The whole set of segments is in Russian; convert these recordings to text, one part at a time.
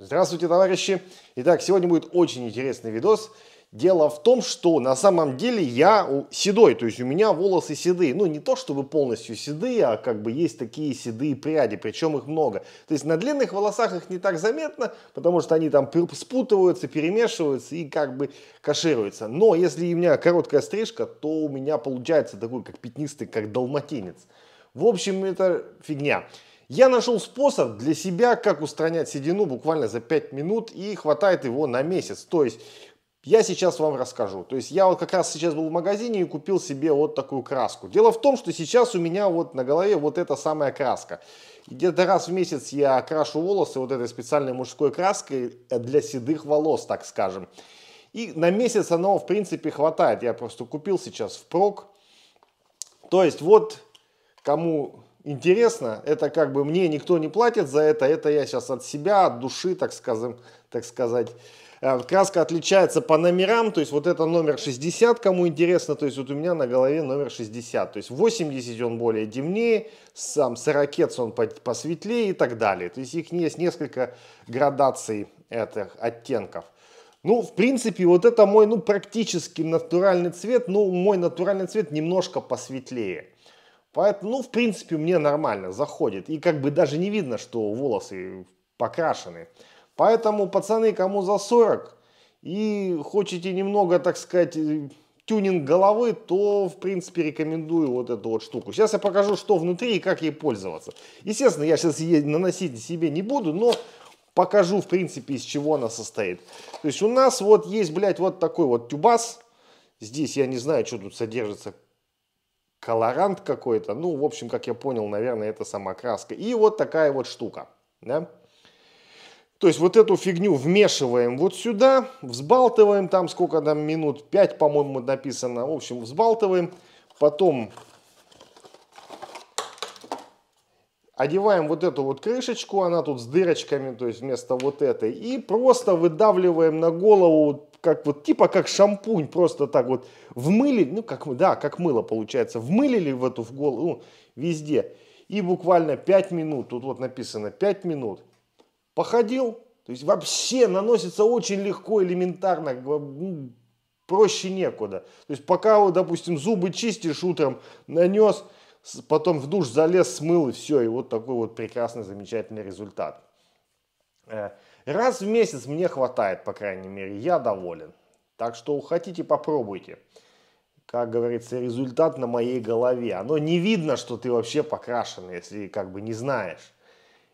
Здравствуйте, товарищи! Итак, сегодня будет очень интересный видос. Дело в том, что на самом деле я седой, то есть у меня волосы седые. Ну, не то чтобы полностью седые, а как бы есть такие седые пряди, причем их много. То есть на длинных волосах их не так заметно, потому что они там спутываются, перемешиваются и как бы кашируются. Но если у меня короткая стрижка, то у меня получается такой как пятнистый, как далматинец. В общем, это фигня. Я нашел способ для себя, как устранять седину буквально за 5 минут и хватает его на месяц. То есть я сейчас вам расскажу. То есть я вот как раз сейчас был в магазине и купил себе вот такую краску. Дело в том, что сейчас у меня вот на голове вот эта самая краска. Где-то раз в месяц я крашу волосы вот этой специальной мужской краской для седых волос, так скажем. И на месяц оно, в принципе, хватает. Я просто купил сейчас впрок. То есть вот кому интересно, это как бы мне никто не платит за это, это я сейчас от себя, от души, так, скажем, так сказать. Э, краска отличается по номерам, то есть вот это номер 60, кому интересно, то есть вот у меня на голове номер 60, то есть 80 он более темнее, сам сорокец он посветлее и так далее. То есть их есть несколько градаций этих оттенков. Ну, в принципе, вот это мой, ну, практически натуральный цвет, ну, мой натуральный цвет немножко посветлее. Поэтому, ну, в принципе, мне нормально заходит. И как бы даже не видно, что волосы покрашены. Поэтому, пацаны, кому за 40 и хотите немного, так сказать, э, тюнинг головы, то, в принципе, рекомендую вот эту вот штуку. Сейчас я покажу, что внутри и как ей пользоваться. Естественно, я сейчас наносить себе не буду, но покажу, в принципе, из чего она состоит. То есть у нас вот есть, блядь, вот такой вот тюбас. Здесь я не знаю, что тут содержится, колорант какой-то. Ну, в общем, как я понял, наверное, это сама краска. И вот такая вот штука. Да? То есть вот эту фигню вмешиваем вот сюда, взбалтываем там сколько там минут, 5, по-моему, написано. В общем, взбалтываем, потом одеваем вот эту вот крышечку, она тут с дырочками, то есть вместо вот этой, и просто выдавливаем на голову как вот типа как шампунь просто так вот вмыли, ну как да, как мыло получается, вмылили в эту в голову, ну, везде. И буквально 5 минут, тут вот написано 5 минут, походил, то есть вообще наносится очень легко, элементарно, ну, проще некуда. То есть пока, вот, допустим, зубы чистишь утром, нанес, потом в душ залез, смыл и все, и вот такой вот прекрасный, замечательный результат. Э, Раз в месяц мне хватает, по крайней мере, я доволен. Так что хотите, попробуйте. Как говорится, результат на моей голове. Оно не видно, что ты вообще покрашен, если как бы не знаешь.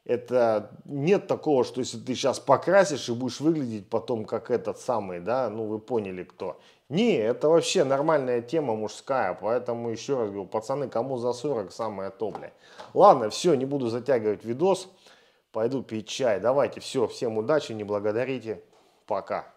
Это нет такого, что если ты сейчас покрасишь и будешь выглядеть потом как этот самый, да, ну вы поняли кто. Не, это вообще нормальная тема мужская, поэтому еще раз говорю, пацаны, кому за 40 самое то, бля. Ладно, все, не буду затягивать видос. Пойду пить чай. Давайте, все, всем удачи, не благодарите. Пока.